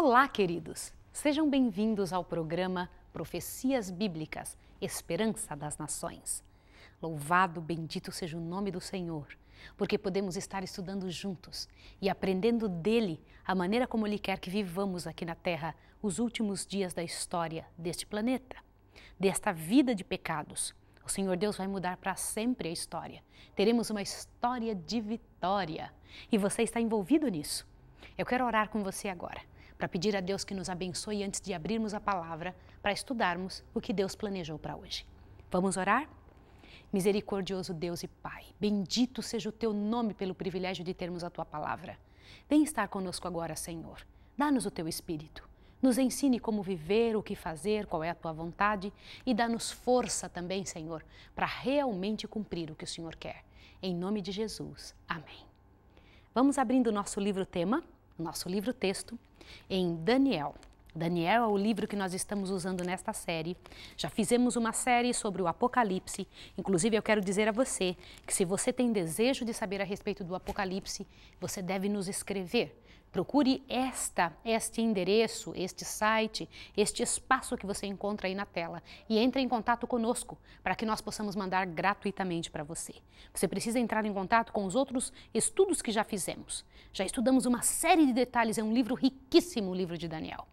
Olá, queridos! Sejam bem-vindos ao programa Profecias Bíblicas Esperança das Nações. Louvado, bendito seja o nome do Senhor, porque podemos estar estudando juntos e aprendendo dele a maneira como ele quer que vivamos aqui na Terra os últimos dias da história deste planeta, desta vida de pecados. O Senhor Deus vai mudar para sempre a história. Teremos uma história de vitória e você está envolvido nisso. Eu quero orar com você agora para pedir a Deus que nos abençoe antes de abrirmos a palavra para estudarmos o que Deus planejou para hoje. Vamos orar? Misericordioso Deus e Pai, bendito seja o teu nome pelo privilégio de termos a tua palavra. Vem estar conosco agora, Senhor. Dá-nos o teu espírito. Nos ensine como viver, o que fazer, qual é a tua vontade e dá-nos força também, Senhor, para realmente cumprir o que o Senhor quer. Em nome de Jesus. Amém. Vamos abrindo o nosso livro tema, nosso livro-texto em Daniel. Daniel é o livro que nós estamos usando nesta série. Já fizemos uma série sobre o Apocalipse. Inclusive, eu quero dizer a você que se você tem desejo de saber a respeito do Apocalipse, você deve nos escrever Procure esta, este endereço, este site, este espaço que você encontra aí na tela e entre em contato conosco para que nós possamos mandar gratuitamente para você. Você precisa entrar em contato com os outros estudos que já fizemos. Já estudamos uma série de detalhes, é um livro riquíssimo, o livro de Daniel.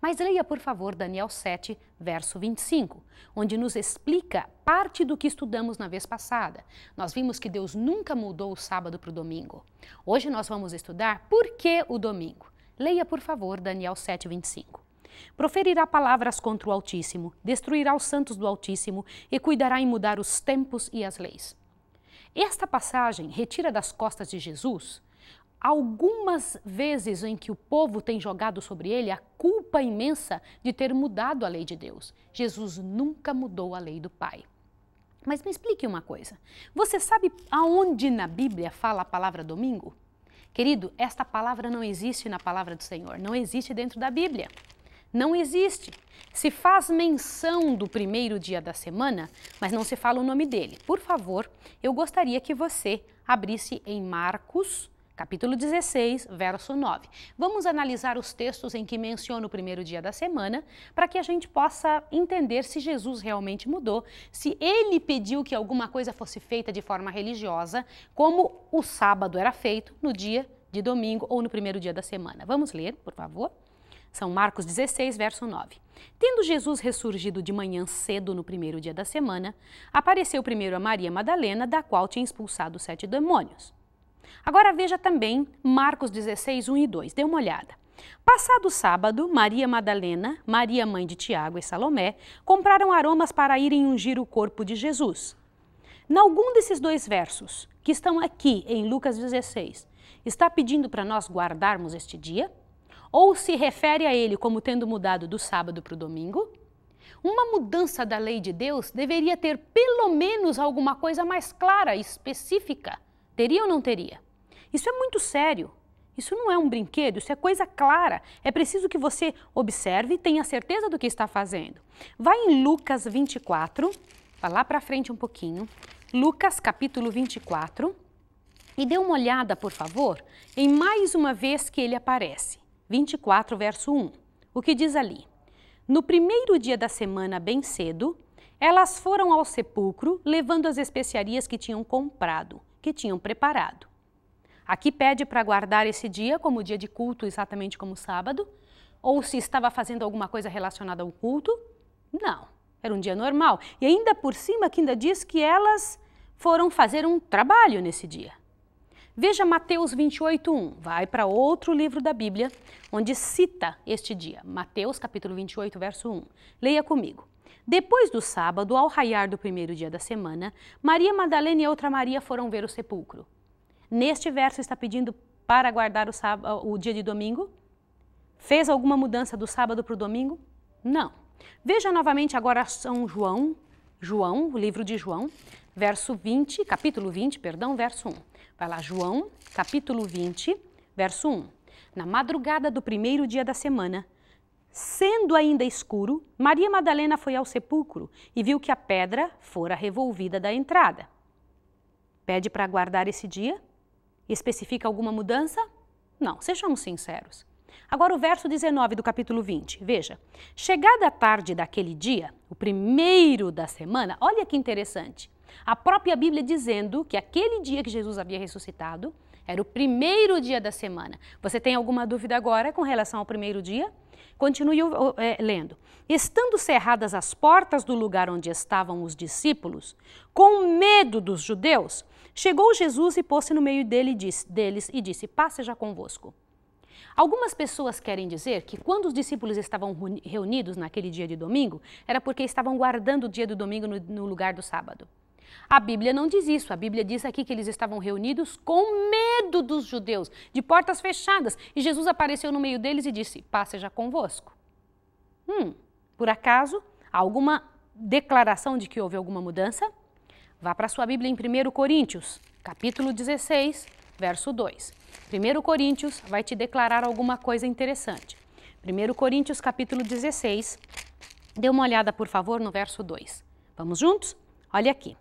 Mas leia, por favor, Daniel 7, verso 25, onde nos explica parte do que estudamos na vez passada. Nós vimos que Deus nunca mudou o sábado para o domingo. Hoje nós vamos estudar por que o domingo. Leia, por favor, Daniel 7, 25. Proferirá palavras contra o Altíssimo, destruirá os santos do Altíssimo e cuidará em mudar os tempos e as leis. Esta passagem retira das costas de Jesus algumas vezes em que o povo tem jogado sobre ele a culpa imensa de ter mudado a lei de Deus. Jesus nunca mudou a lei do Pai. Mas me explique uma coisa. Você sabe aonde na Bíblia fala a palavra domingo? Querido, esta palavra não existe na palavra do Senhor, não existe dentro da Bíblia. Não existe. Se faz menção do primeiro dia da semana, mas não se fala o nome dele. Por favor, eu gostaria que você abrisse em Marcos capítulo 16, verso 9. Vamos analisar os textos em que menciona o primeiro dia da semana, para que a gente possa entender se Jesus realmente mudou, se ele pediu que alguma coisa fosse feita de forma religiosa, como o sábado era feito no dia de domingo ou no primeiro dia da semana. Vamos ler, por favor? São Marcos 16, verso 9. Tendo Jesus ressurgido de manhã cedo no primeiro dia da semana, apareceu primeiro a Maria Madalena, da qual tinha expulsado sete demônios. Agora veja também Marcos 16, 1 e 2. Dê uma olhada. Passado sábado, Maria Madalena, Maria mãe de Tiago e Salomé compraram aromas para irem ungir o corpo de Jesus. Em algum desses dois versos, que estão aqui em Lucas 16, está pedindo para nós guardarmos este dia? Ou se refere a ele como tendo mudado do sábado para o domingo? Uma mudança da lei de Deus deveria ter pelo menos alguma coisa mais clara específica Teria ou não teria? Isso é muito sério. Isso não é um brinquedo, isso é coisa clara. É preciso que você observe e tenha certeza do que está fazendo. Vai em Lucas 24, Vai lá para frente um pouquinho. Lucas capítulo 24 e dê uma olhada, por favor, em mais uma vez que ele aparece. 24, verso 1. O que diz ali? No primeiro dia da semana, bem cedo, elas foram ao sepulcro, levando as especiarias que tinham comprado que tinham preparado. Aqui pede para guardar esse dia como dia de culto, exatamente como sábado, ou se estava fazendo alguma coisa relacionada ao culto. Não, era um dia normal. E ainda por cima, que ainda diz que elas foram fazer um trabalho nesse dia. Veja Mateus 28:1. Vai para outro livro da Bíblia onde cita este dia. Mateus capítulo 28, verso 1. Leia comigo. Depois do sábado, ao raiar do primeiro dia da semana, Maria Madalena e outra Maria foram ver o sepulcro. Neste verso está pedindo para guardar o, sábado, o dia de domingo? Fez alguma mudança do sábado para o domingo? Não. Veja novamente agora São João, João, o livro de João, verso 20, capítulo 20, perdão, verso 1. Vai lá, João, capítulo 20, verso 1. Na madrugada do primeiro dia da semana, Sendo ainda escuro, Maria Madalena foi ao sepulcro e viu que a pedra fora revolvida da entrada. Pede para aguardar esse dia? Especifica alguma mudança? Não, sejamos sinceros. Agora o verso 19 do capítulo 20. Veja. Chegada a tarde daquele dia, o primeiro da semana, olha que interessante. A própria Bíblia dizendo que aquele dia que Jesus havia ressuscitado era o primeiro dia da semana. Você tem alguma dúvida agora com relação ao primeiro dia? Continue é, lendo. Estando cerradas as portas do lugar onde estavam os discípulos, com medo dos judeus, chegou Jesus e pôs-se no meio dele, deles e disse: Paz seja convosco. Algumas pessoas querem dizer que quando os discípulos estavam reunidos naquele dia de domingo, era porque estavam guardando o dia do domingo no, no lugar do sábado. A Bíblia não diz isso. A Bíblia diz aqui que eles estavam reunidos com medo dos judeus, de portas fechadas. E Jesus apareceu no meio deles e disse: Paz seja convosco. Hum, por acaso, alguma declaração de que houve alguma mudança? Vá para a sua Bíblia em 1 Coríntios, capítulo 16, verso 2. 1 Coríntios vai te declarar alguma coisa interessante. 1 Coríntios, capítulo 16. Dê uma olhada, por favor, no verso 2. Vamos juntos? Olha aqui.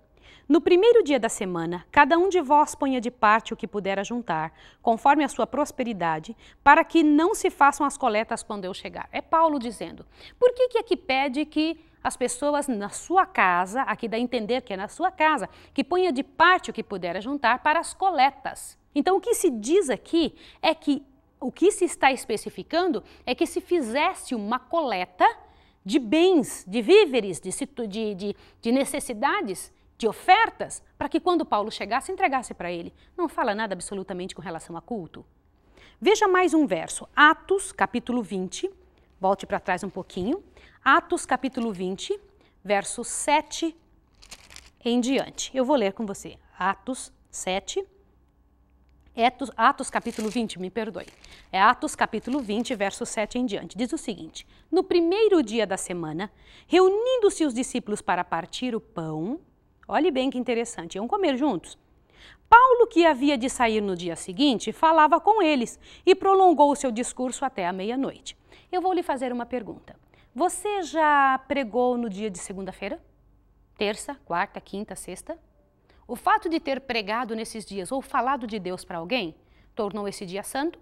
No primeiro dia da semana, cada um de vós ponha de parte o que puder juntar, conforme a sua prosperidade, para que não se façam as coletas quando eu chegar. É Paulo dizendo. Por que, que aqui pede que as pessoas na sua casa, aqui dá a entender que é na sua casa, que ponha de parte o que puder juntar para as coletas? Então, o que se diz aqui é que o que se está especificando é que se fizesse uma coleta de bens, de víveres, de, de, de, de necessidades, de ofertas para que quando Paulo chegasse, entregasse para ele. Não fala nada absolutamente com relação a culto. Veja mais um verso, Atos capítulo 20, volte para trás um pouquinho. Atos capítulo 20, verso 7 em diante. Eu vou ler com você. Atos 7, Atos, Atos capítulo 20, me perdoe. É Atos capítulo 20, verso 7 em diante. Diz o seguinte: No primeiro dia da semana, reunindo-se os discípulos para partir o pão, Olhe bem que interessante, iam comer juntos. Paulo, que havia de sair no dia seguinte, falava com eles e prolongou o seu discurso até a meia-noite. Eu vou lhe fazer uma pergunta. Você já pregou no dia de segunda-feira? Terça, quarta, quinta, sexta? O fato de ter pregado nesses dias ou falado de Deus para alguém tornou esse dia santo?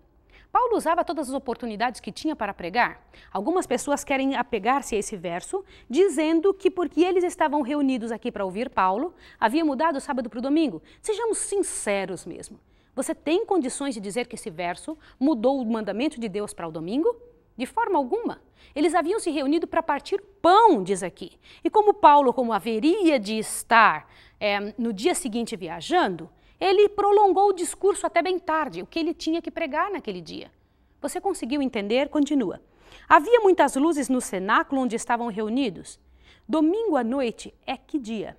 Paulo usava todas as oportunidades que tinha para pregar. Algumas pessoas querem apegar-se a esse verso, dizendo que porque eles estavam reunidos aqui para ouvir Paulo, havia mudado o sábado para o domingo. Sejamos sinceros mesmo. Você tem condições de dizer que esse verso mudou o mandamento de Deus para o domingo? De forma alguma. Eles haviam se reunido para partir pão, diz aqui. E como Paulo, como haveria de estar é, no dia seguinte viajando, ele prolongou o discurso até bem tarde, o que ele tinha que pregar naquele dia. Você conseguiu entender? Continua. Havia muitas luzes no cenáculo onde estavam reunidos. Domingo à noite é que dia?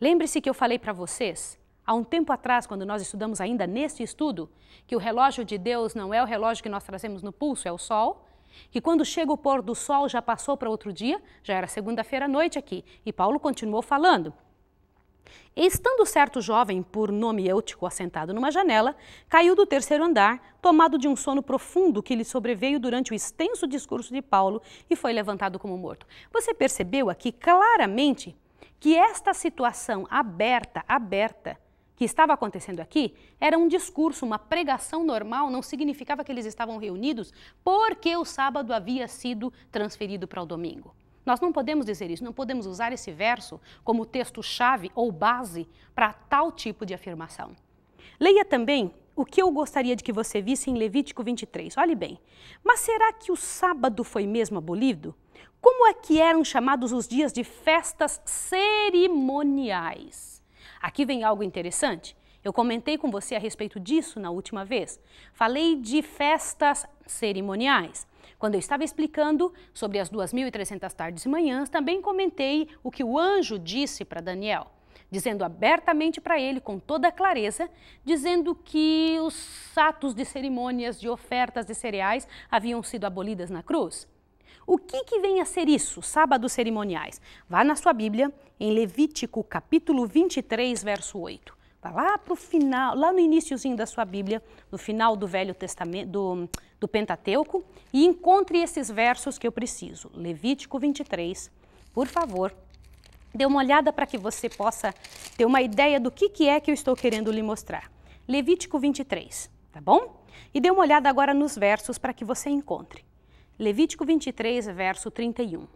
Lembre-se que eu falei para vocês, há um tempo atrás, quando nós estudamos ainda neste estudo, que o relógio de Deus não é o relógio que nós trazemos no pulso, é o sol, que quando chega o pôr do sol já passou para outro dia, já era segunda-feira à noite aqui, e Paulo continuou falando. Estando certo jovem, por nome Eutico, assentado numa janela, caiu do terceiro andar, tomado de um sono profundo que lhe sobreveio durante o extenso discurso de Paulo e foi levantado como morto. Você percebeu aqui claramente que esta situação aberta, aberta, que estava acontecendo aqui, era um discurso, uma pregação normal, não significava que eles estavam reunidos porque o sábado havia sido transferido para o domingo. Nós não podemos dizer isso, não podemos usar esse verso como texto-chave ou base para tal tipo de afirmação. Leia também o que eu gostaria de que você visse em Levítico 23. Olhe bem. Mas será que o sábado foi mesmo abolido? Como é que eram chamados os dias de festas cerimoniais? Aqui vem algo interessante. Eu comentei com você a respeito disso na última vez. Falei de festas cerimoniais. Quando eu estava explicando sobre as 2.300 tardes e manhãs, também comentei o que o anjo disse para Daniel, dizendo abertamente para ele, com toda clareza, dizendo que os atos de cerimônias de ofertas de cereais haviam sido abolidas na cruz. O que, que vem a ser isso, sábados cerimoniais? Vá na sua Bíblia, em Levítico capítulo 23, verso 8. Está lá para o final, lá no iníciozinho da sua Bíblia, no final do Velho Testamento, do, do Pentateuco, e encontre esses versos que eu preciso. Levítico 23, por favor, dê uma olhada para que você possa ter uma ideia do que, que é que eu estou querendo lhe mostrar. Levítico 23, tá bom? E dê uma olhada agora nos versos para que você encontre. Levítico 23, verso 31.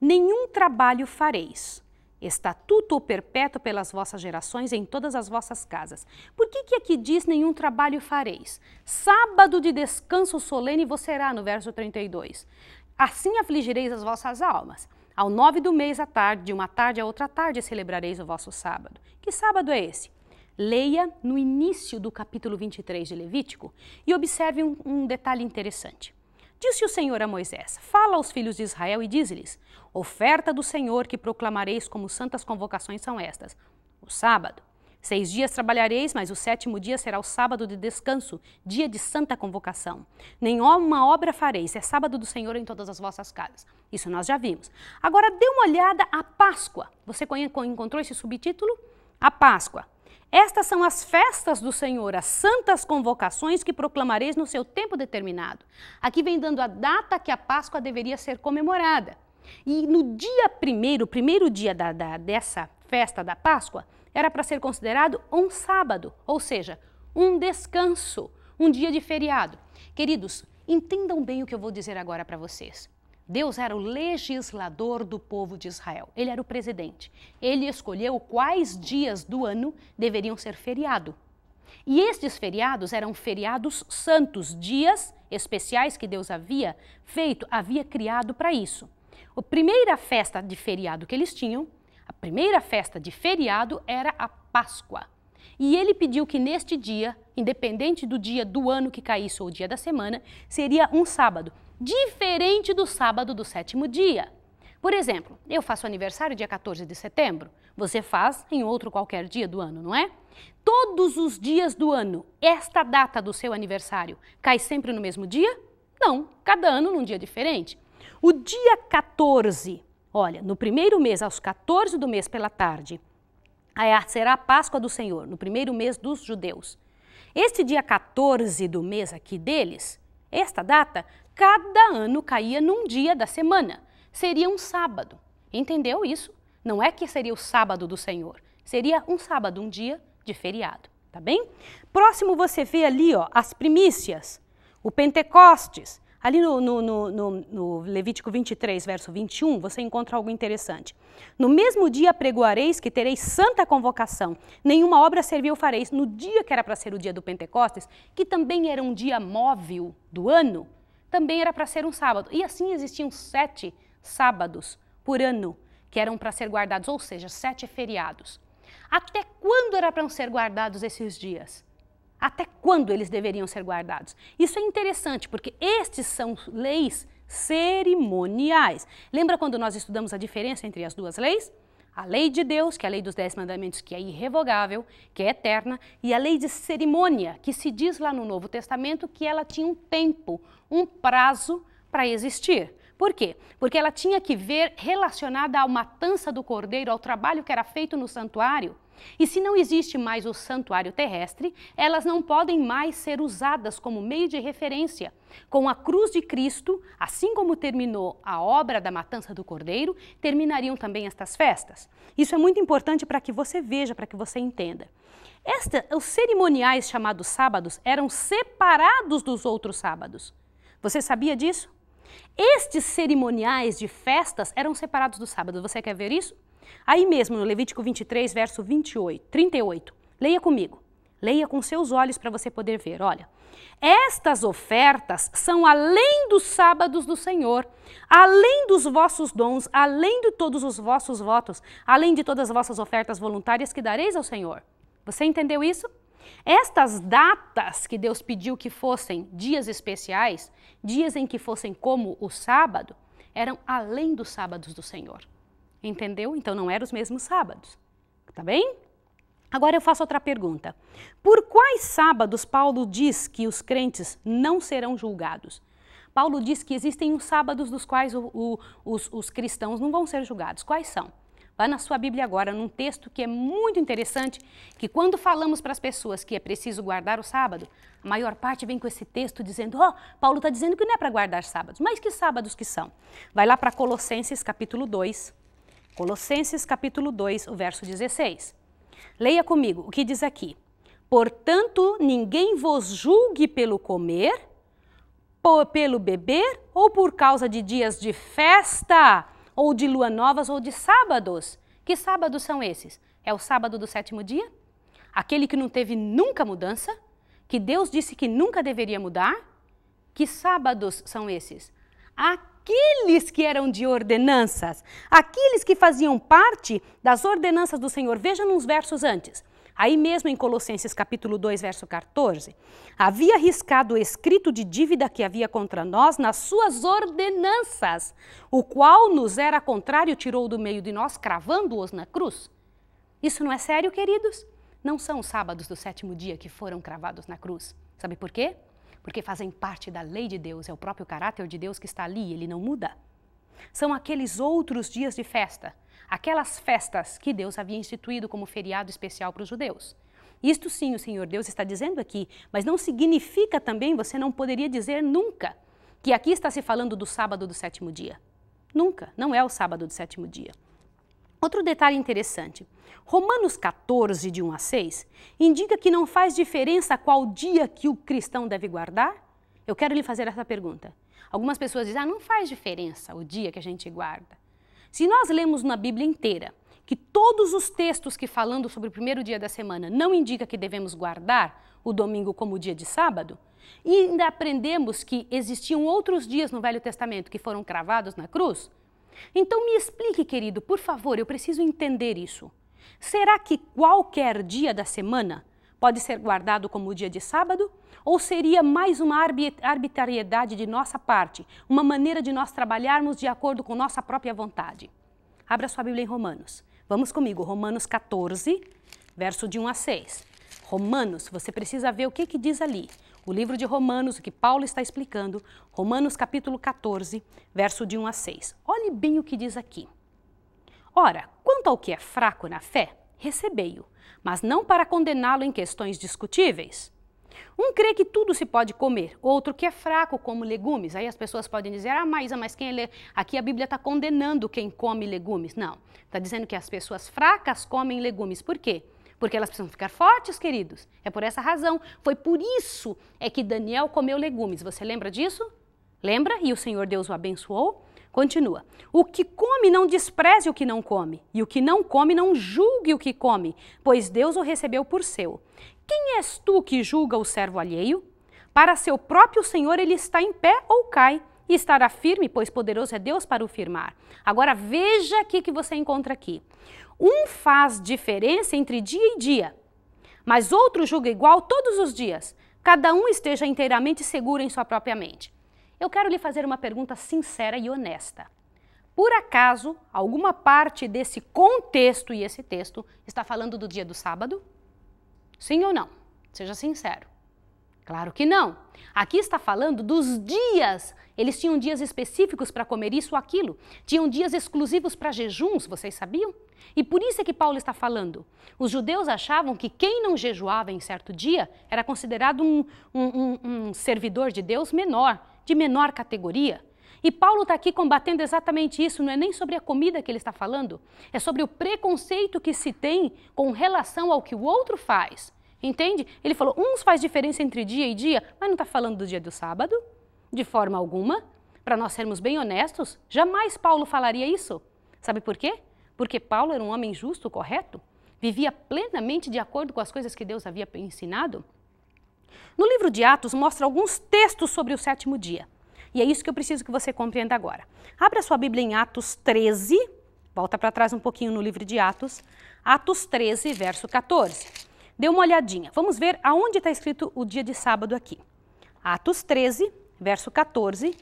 Nenhum trabalho fareis, Estatuto perpétuo pelas vossas gerações em todas as vossas casas. Por que, que aqui diz nenhum trabalho fareis? Sábado de descanso solene vos será, no verso 32. Assim afligireis as vossas almas. Ao nove do mês à tarde, de uma tarde a outra tarde, celebrareis o vosso sábado. Que sábado é esse? Leia no início do capítulo 23 de Levítico e observe um, um detalhe interessante. Disse o Senhor a Moisés: Fala aos filhos de Israel e diz-lhes: Oferta do Senhor que proclamareis como santas convocações são estas: o sábado. Seis dias trabalhareis, mas o sétimo dia será o sábado de descanso, dia de santa convocação. Nenhuma obra fareis, é sábado do Senhor em todas as vossas casas. Isso nós já vimos. Agora dê uma olhada à Páscoa. Você encontrou esse subtítulo? A Páscoa, estas são as festas do Senhor, as santas convocações que proclamareis no seu tempo determinado. Aqui vem dando a data que a Páscoa deveria ser comemorada. E no dia primeiro, o primeiro dia da, da, dessa festa da Páscoa, era para ser considerado um sábado, ou seja, um descanso, um dia de feriado. Queridos, entendam bem o que eu vou dizer agora para vocês. Deus era o legislador do povo de Israel. Ele era o presidente. Ele escolheu quais dias do ano deveriam ser feriado. E estes feriados eram feriados santos, dias especiais que Deus havia feito, havia criado para isso. A primeira festa de feriado que eles tinham, a primeira festa de feriado era a Páscoa. E ele pediu que neste dia independente do dia do ano que caísse ou o dia da semana, seria um sábado, diferente do sábado do sétimo dia. Por exemplo, eu faço aniversário dia 14 de setembro, você faz em outro qualquer dia do ano, não é? Todos os dias do ano, esta data do seu aniversário cai sempre no mesmo dia? Não, cada ano num dia diferente. O dia 14, olha, no primeiro mês, aos 14 do mês pela tarde, será a Páscoa do Senhor, no primeiro mês dos judeus. Este dia 14 do mês aqui deles, esta data, cada ano caía num dia da semana. Seria um sábado. Entendeu isso? Não é que seria o sábado do Senhor. Seria um sábado, um dia de feriado, tá bem? Próximo você vê ali, ó, as primícias, o Pentecostes, Ali no, no, no, no, Levítico 23, verso 21, você encontra algo interessante. No mesmo dia pregoareis que tereis santa convocação, nenhuma obra serviu fareis. No dia que era para ser o dia do Pentecostes, que também era um dia móvel do ano, também era para ser um sábado. E assim existiam sete sábados por ano que eram para ser guardados, ou seja, sete feriados. Até quando era para ser guardados esses dias? até quando eles deveriam ser guardados. Isso é interessante, porque estes são leis cerimoniais. Lembra quando nós estudamos a diferença entre as duas leis? A lei de Deus, que é a lei dos dez mandamentos, que é irrevogável, que é eterna, e a lei de cerimônia, que se diz lá no Novo Testamento que ela tinha um tempo, um prazo para existir. Por quê? Porque ela tinha que ver relacionada à matança do cordeiro, ao trabalho que era feito no santuário. E se não existe mais o santuário terrestre, elas não podem mais ser usadas como meio de referência. Com a cruz de Cristo, assim como terminou a obra da matança do cordeiro, terminariam também estas festas. Isso é muito importante para que você veja, para que você entenda. Esta, os cerimoniais chamados sábados eram separados dos outros sábados. Você sabia disso? Estes cerimoniais de festas eram separados do sábado. Você quer ver isso? Aí mesmo, no Levítico 23, verso 28, 38. Leia comigo. Leia com seus olhos para você poder ver. Olha, estas ofertas são além dos sábados do Senhor, além dos vossos dons, além de todos os vossos votos, além de todas as vossas ofertas voluntárias que dareis ao Senhor. Você entendeu isso? Estas datas que Deus pediu que fossem dias especiais, dias em que fossem como o sábado, eram além dos sábados do Senhor. Entendeu? Então não eram os mesmos sábados. Tá bem? Agora eu faço outra pergunta. Por quais sábados Paulo diz que os crentes não serão julgados? Paulo diz que existem os sábados dos quais o, o, os, os cristãos não vão ser julgados. Quais são? Vá na sua Bíblia agora, num texto que é muito interessante, que quando falamos para as pessoas que é preciso guardar o sábado, a maior parte vem com esse texto dizendo, ó, oh, Paulo está dizendo que não é para guardar sábados, mas que sábados que são? Vai lá para Colossenses capítulo 2, Colossenses capítulo 2, o verso 16. Leia comigo o que diz aqui. Portanto, ninguém vos julgue pelo comer, pelo beber ou por causa de dias de festa ou de lua novas, ou de sábados. Que sábados são esses? É o sábado do sétimo dia? Aquele que não teve nunca mudança? Que Deus disse que nunca deveria mudar? Que sábados são esses? Aqueles que eram de ordenanças, aqueles que faziam parte das ordenanças do Senhor. Veja nos versos antes. Aí mesmo em Colossenses capítulo 2, verso 14, havia riscado o escrito de dívida que havia contra nós nas suas ordenanças, o qual nos era contrário, tirou do meio de nós, cravando-os na cruz. Isso não é sério, queridos? Não são os sábados do sétimo dia que foram cravados na cruz. Sabe por quê? Porque fazem parte da lei de Deus, é o próprio caráter de Deus que está ali, ele não muda. São aqueles outros dias de festa aquelas festas que Deus havia instituído como feriado especial para os judeus. Isto sim o Senhor Deus está dizendo aqui, mas não significa também, você não poderia dizer nunca, que aqui está se falando do sábado do sétimo dia. Nunca, não é o sábado do sétimo dia. Outro detalhe interessante: Romanos 14, de 1 a 6, indica que não faz diferença qual dia que o cristão deve guardar? Eu quero lhe fazer essa pergunta. Algumas pessoas dizem, ah, não faz diferença o dia que a gente guarda. Se nós lemos na Bíblia inteira que todos os textos que falando sobre o primeiro dia da semana não indica que devemos guardar o domingo como dia de sábado, e ainda aprendemos que existiam outros dias no Velho Testamento que foram cravados na cruz, então me explique, querido, por favor, eu preciso entender isso. Será que qualquer dia da semana pode ser guardado como o dia de sábado? Ou seria mais uma arbitrariedade de nossa parte, uma maneira de nós trabalharmos de acordo com nossa própria vontade? Abra sua Bíblia em Romanos. Vamos comigo, Romanos 14, verso de 1 a 6. Romanos, você precisa ver o que, que diz ali. O livro de Romanos, o que Paulo está explicando, Romanos capítulo 14, verso de 1 a 6. Olhe bem o que diz aqui. Ora, quanto ao que é fraco na fé, recebei-o mas não para condená-lo em questões discutíveis. Um crê que tudo se pode comer, outro que é fraco, como legumes. Aí as pessoas podem dizer, ah, Maísa, ah, mas quem é? Aqui a Bíblia está condenando quem come legumes. Não, está dizendo que as pessoas fracas comem legumes. Por quê? Porque elas precisam ficar fortes, queridos. É por essa razão. Foi por isso é que Daniel comeu legumes. Você lembra disso? Lembra? E o Senhor Deus o abençoou? Continua. O que come não despreze o que não come, e o que não come não julgue o que come, pois Deus o recebeu por seu. Quem és tu que julga o servo alheio? Para seu próprio Senhor ele está em pé ou cai, e estará firme, pois poderoso é Deus para o firmar. Agora veja aqui que você encontra aqui. Um faz diferença entre dia e dia, mas outro julga igual todos os dias. Cada um esteja inteiramente seguro em sua própria mente eu quero lhe fazer uma pergunta sincera e honesta. Por acaso, alguma parte desse contexto e esse texto está falando do dia do sábado? Sim ou não? Seja sincero. Claro que não. Aqui está falando dos dias. Eles tinham dias específicos para comer isso ou aquilo. Tinham dias exclusivos para jejuns, vocês sabiam? E por isso é que Paulo está falando. Os judeus achavam que quem não jejuava em certo dia era considerado um, um, um, um servidor de Deus menor, de menor categoria. E Paulo está aqui combatendo exatamente isso, não é nem sobre a comida que ele está falando, é sobre o preconceito que se tem com relação ao que o outro faz. Entende? Ele falou: uns faz diferença entre dia e dia, mas não está falando do dia do sábado, de forma alguma. Para nós sermos bem honestos, jamais Paulo falaria isso. Sabe por quê? Porque Paulo era um homem justo, correto? Vivia plenamente de acordo com as coisas que Deus havia ensinado. No livro de Atos mostra alguns textos sobre o sétimo dia. E é isso que eu preciso que você compreenda agora. Abra sua Bíblia em Atos 13, volta para trás um pouquinho no livro de Atos, Atos 13, verso 14. Dê uma olhadinha. Vamos ver aonde está escrito o dia de sábado aqui. Atos 13, verso 14,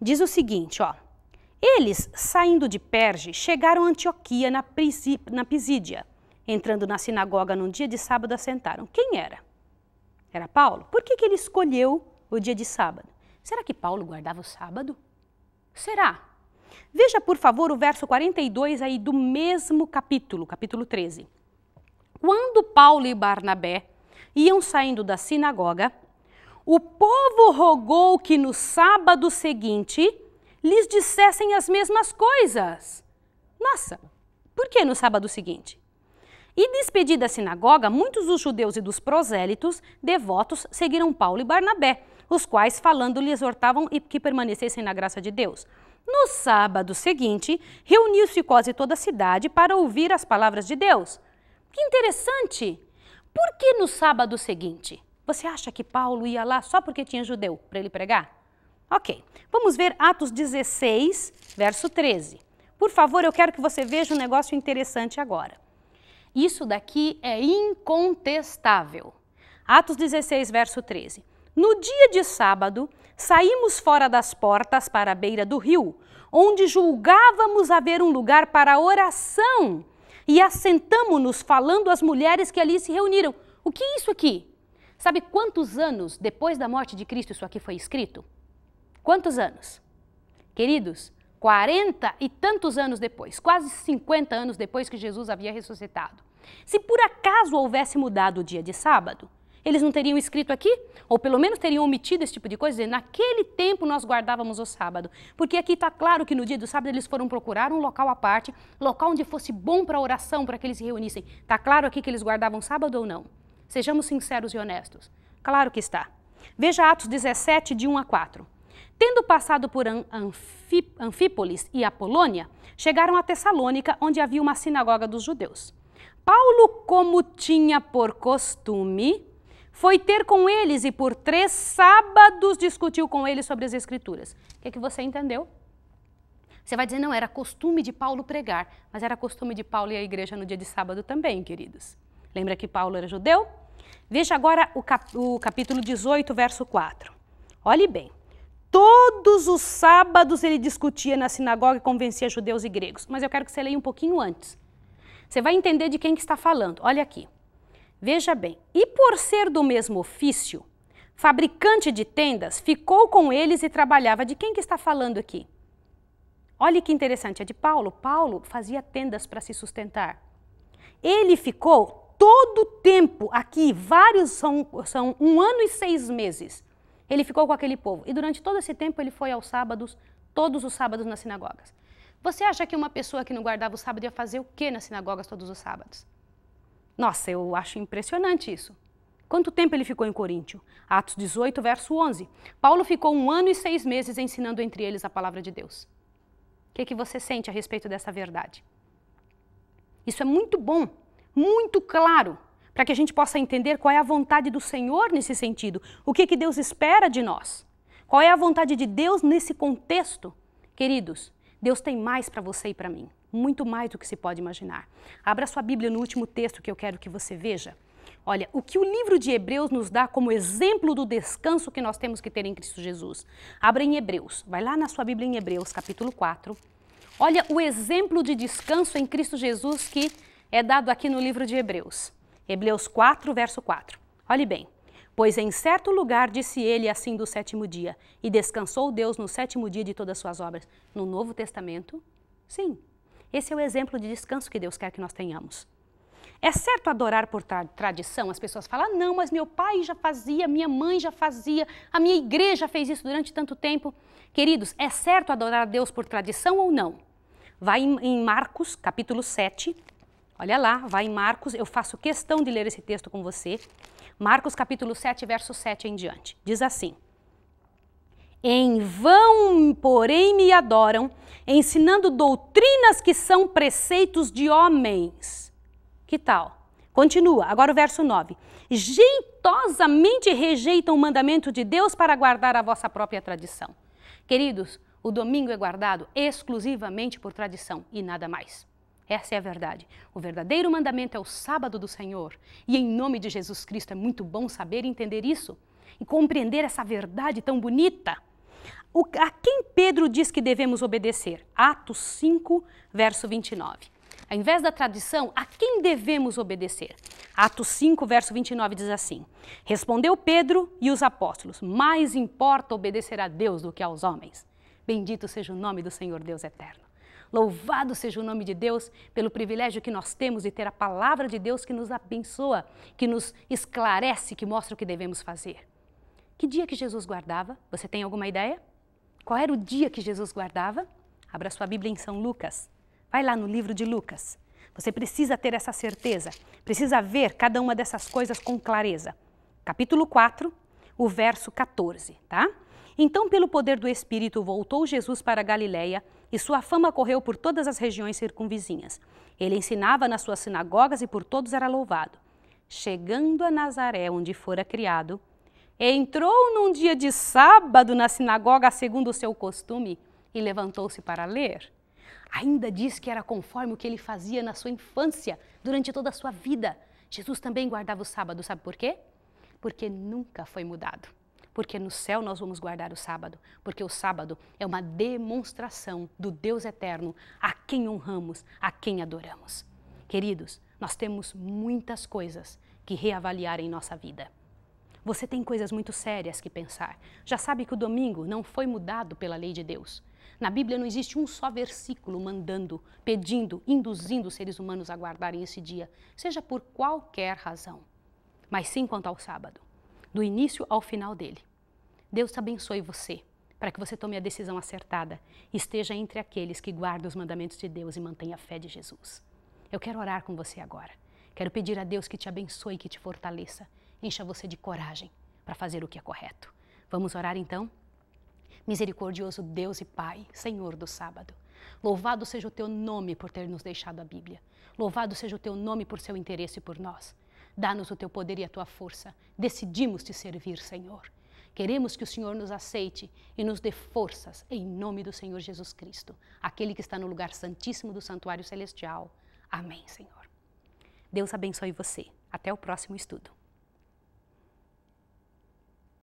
diz o seguinte, ó. Eles, saindo de Perge, chegaram a Antioquia na, Pisídia. Entrando na sinagoga num dia de sábado, assentaram. Quem era? Era Paulo. Por que, que ele escolheu o dia de sábado? Será que Paulo guardava o sábado? Será? Veja, por favor, o verso 42 aí do mesmo capítulo, capítulo 13. Quando Paulo e Barnabé iam saindo da sinagoga, o povo rogou que no sábado seguinte lhes dissessem as mesmas coisas. Nossa, por que no sábado seguinte? E despedida a sinagoga, muitos dos judeus e dos prosélitos, devotos, seguiram Paulo e Barnabé, os quais, falando, lhe exortavam que permanecessem na graça de Deus. No sábado seguinte, reuniu-se quase toda a cidade para ouvir as palavras de Deus. Que interessante! Por que no sábado seguinte? Você acha que Paulo ia lá só porque tinha judeu para ele pregar? Ok, vamos ver Atos 16, verso 13. Por favor, eu quero que você veja um negócio interessante agora. Isso daqui é incontestável. Atos 16, verso 13. No dia de sábado, saímos fora das portas para a beira do rio, onde julgávamos haver um lugar para oração, e assentamo-nos falando às mulheres que ali se reuniram. O que é isso aqui? Sabe quantos anos depois da morte de Cristo isso aqui foi escrito? Quantos anos? Queridos, 40 e tantos anos depois, quase 50 anos depois que Jesus havia ressuscitado. Se por acaso houvesse mudado o dia de sábado, eles não teriam escrito aqui? Ou pelo menos teriam omitido esse tipo de coisa, dizendo, naquele tempo nós guardávamos o sábado. Porque aqui está claro que no dia do sábado eles foram procurar um local à parte, local onde fosse bom para oração, para que eles se reunissem. Está claro aqui que eles guardavam sábado ou não? Sejamos sinceros e honestos. Claro que está. Veja Atos 17, de 1 a 4. Tendo passado por Anfípolis e Apolônia, chegaram a Tessalônica, onde havia uma sinagoga dos judeus. Paulo, como tinha por costume, foi ter com eles e por três sábados discutiu com eles sobre as Escrituras. O que, é que você entendeu? Você vai dizer, não, era costume de Paulo pregar, mas era costume de Paulo e a igreja no dia de sábado também, queridos. Lembra que Paulo era judeu? Veja agora o, o capítulo 18, verso 4. Olhe bem. Todos os sábados ele discutia na sinagoga e convencia judeus e gregos. Mas eu quero que você leia um pouquinho antes. Você vai entender de quem que está falando. Olha aqui. Veja bem. E por ser do mesmo ofício, fabricante de tendas, ficou com eles e trabalhava. De quem que está falando aqui? Olha que interessante, é de Paulo. Paulo fazia tendas para se sustentar. Ele ficou todo o tempo aqui, vários são, são um ano e seis meses ele ficou com aquele povo. E durante todo esse tempo ele foi aos sábados, todos os sábados nas sinagogas. Você acha que uma pessoa que não guardava o sábado ia fazer o quê nas sinagogas todos os sábados? Nossa, eu acho impressionante isso. Quanto tempo ele ficou em Coríntio? Atos 18, verso 11. Paulo ficou um ano e seis meses ensinando entre eles a palavra de Deus. O que, que você sente a respeito dessa verdade? Isso é muito bom, muito claro para que a gente possa entender qual é a vontade do Senhor nesse sentido, o que, que Deus espera de nós, qual é a vontade de Deus nesse contexto. Queridos, Deus tem mais para você e para mim, muito mais do que se pode imaginar. Abra sua Bíblia no último texto que eu quero que você veja. Olha, o que o livro de Hebreus nos dá como exemplo do descanso que nós temos que ter em Cristo Jesus. Abra em Hebreus, vai lá na sua Bíblia em Hebreus, capítulo 4. Olha o exemplo de descanso em Cristo Jesus que é dado aqui no livro de Hebreus. Hebreus 4, verso 4. Olhe bem. Pois em certo lugar disse ele assim do sétimo dia, e descansou Deus no sétimo dia de todas suas obras. No Novo Testamento, sim. Esse é o exemplo de descanso que Deus quer que nós tenhamos. É certo adorar por tra tradição? As pessoas falam, ah, não, mas meu pai já fazia, minha mãe já fazia, a minha igreja fez isso durante tanto tempo. Queridos, é certo adorar a Deus por tradição ou não? Vai em, em Marcos, capítulo 7, Olha lá, vai em Marcos, eu faço questão de ler esse texto com você. Marcos capítulo 7, verso 7 em diante. Diz assim: Em vão, porém, me adoram, ensinando doutrinas que são preceitos de homens. Que tal? Continua, agora o verso 9. Jeitosamente rejeitam o mandamento de Deus para guardar a vossa própria tradição. Queridos, o domingo é guardado exclusivamente por tradição e nada mais. Essa é a verdade. O verdadeiro mandamento é o sábado do Senhor. E em nome de Jesus Cristo é muito bom saber e entender isso e compreender essa verdade tão bonita. O, a quem Pedro diz que devemos obedecer? Atos 5, verso 29. Ao invés da tradição, a quem devemos obedecer? Atos 5, verso 29 diz assim: Respondeu Pedro e os apóstolos: Mais importa obedecer a Deus do que aos homens. Bendito seja o nome do Senhor Deus eterno. Louvado seja o nome de Deus pelo privilégio que nós temos de ter a palavra de Deus que nos abençoa, que nos esclarece, que mostra o que devemos fazer. Que dia que Jesus guardava? Você tem alguma ideia? Qual era o dia que Jesus guardava? Abra sua Bíblia em São Lucas. Vai lá no livro de Lucas. Você precisa ter essa certeza, precisa ver cada uma dessas coisas com clareza. Capítulo 4, o verso 14, tá? Então, pelo poder do Espírito, voltou Jesus para Galiléia e sua fama correu por todas as regiões circunvizinhas. Ele ensinava nas suas sinagogas e por todos era louvado. Chegando a Nazaré, onde fora criado, entrou num dia de sábado na sinagoga, segundo o seu costume, e levantou-se para ler. Ainda diz que era conforme o que ele fazia na sua infância, durante toda a sua vida. Jesus também guardava o sábado, sabe por quê? Porque nunca foi mudado porque no céu nós vamos guardar o sábado, porque o sábado é uma demonstração do Deus eterno a quem honramos, a quem adoramos. Queridos, nós temos muitas coisas que reavaliar em nossa vida. Você tem coisas muito sérias que pensar. Já sabe que o domingo não foi mudado pela lei de Deus. Na Bíblia não existe um só versículo mandando, pedindo, induzindo os seres humanos a guardarem esse dia, seja por qualquer razão, mas sim quanto ao sábado do início ao final dele. Deus abençoe você para que você tome a decisão acertada e esteja entre aqueles que guardam os mandamentos de Deus e mantêm a fé de Jesus. Eu quero orar com você agora. Quero pedir a Deus que te abençoe, que te fortaleça, encha você de coragem para fazer o que é correto. Vamos orar então? Misericordioso Deus e Pai, Senhor do sábado, louvado seja o teu nome por ter nos deixado a Bíblia. Louvado seja o teu nome por seu interesse por nós. Dá-nos o teu poder e a tua força. Decidimos te servir, Senhor. Queremos que o Senhor nos aceite e nos dê forças em nome do Senhor Jesus Cristo, aquele que está no lugar santíssimo do santuário celestial. Amém, Senhor. Deus abençoe você. Até o próximo estudo.